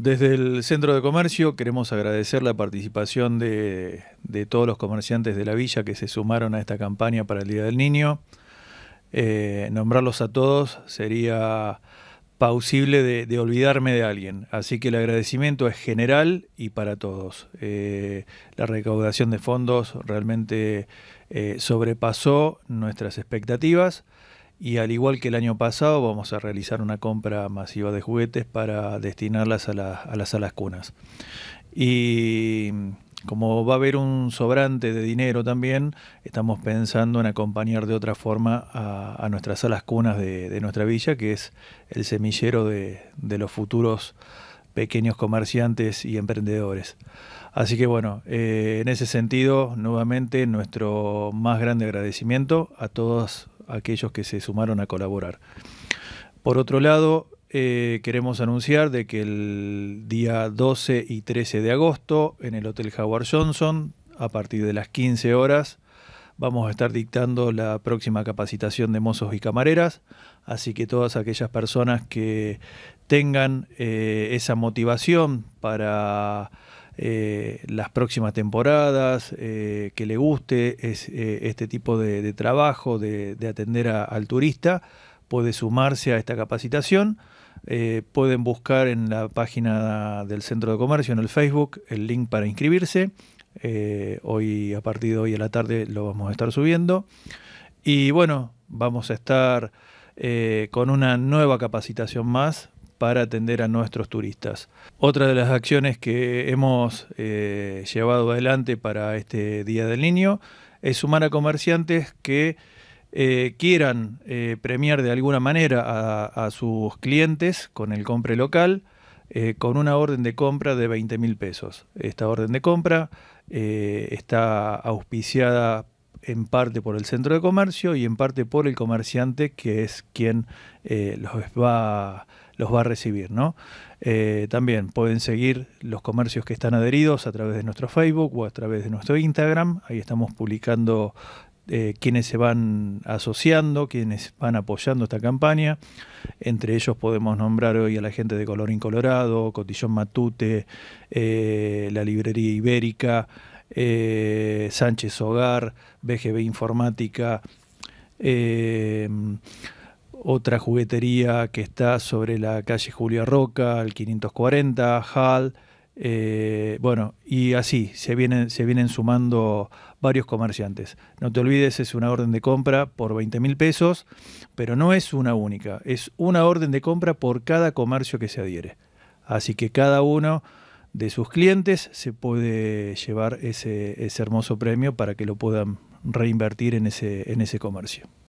Desde el Centro de Comercio queremos agradecer la participación de, todos los comerciantes de la villa que se sumaron a esta campaña para el Día del Niño. Eh, nombrarlos a todos sería pausible de, olvidarme de alguien, así que el agradecimiento es general y para todos. Eh, la recaudación de fondos realmente eh, sobrepasó nuestras expectativas y al igual que el año pasado, vamos a realizar una compra masiva de juguetes para destinarlas a, a las salas cunas. Y como va a haber un sobrante de dinero también, estamos pensando en acompañar de otra forma a, nuestras salas cunas de, nuestra villa, que es el semillero de, los futuros pequeños comerciantes y emprendedores. Así que bueno, eh, en ese sentido, nuevamente nuestro más grande agradecimiento a todos aquellos que se sumaron a colaborar. Por otro lado, eh, queremos anunciar de que el día 12 y 13 de agosto en el Hotel Howard Johnson, a partir de las 15 horas, vamos a estar dictando la próxima capacitación de mozos y camareras, así que todas aquellas personas que tengan eh, esa motivación para eh, las próximas temporadas, eh, que le guste eh, este tipo de, trabajo, de, atender al turista, puede sumarse a esta capacitación. pueden buscar en la página del Centro de Comercio, en el Facebook, el link para inscribirse. hoy, a partir de hoy a la tarde, lo vamos a estar subiendo. Y bueno, vamos a estar con una nueva capacitación más para atender a nuestros turistas. Otra de las acciones que hemos eh, llevado adelante para este Día del Niño es sumar a comerciantes que eh, quieran eh, premiar de alguna manera a, sus clientes con el compre local. con una orden de compra de 20 mil pesos. Esta orden de compra está auspiciada en parte por el centro de comercio y en parte por el comerciante que es quien los va a los va a recibir. ¿no? Eh, también pueden seguir los comercios que están adheridos a través de nuestro Facebook o a través de nuestro Instagram. Ahí estamos publicando eh, quienes se van asociando, quienes van apoyando esta campaña. Entre ellos podemos nombrar hoy a la gente de Color Colorado, Cotillón Matute, eh, la Librería Ibérica, Sánchez Hogar, BGB Informática otra juguetería que está sobre la calle Julia Roca, al 540, Hall. Eh, bueno, y así se vienen, sumando varios comerciantes. No te olvides, es una orden de compra por 20 mil pesos, pero no es una única, es una orden de compra por cada comercio que se adhiere. Así que cada uno de sus clientes se puede llevar ese, hermoso premio para que lo puedan reinvertir en ese comercio.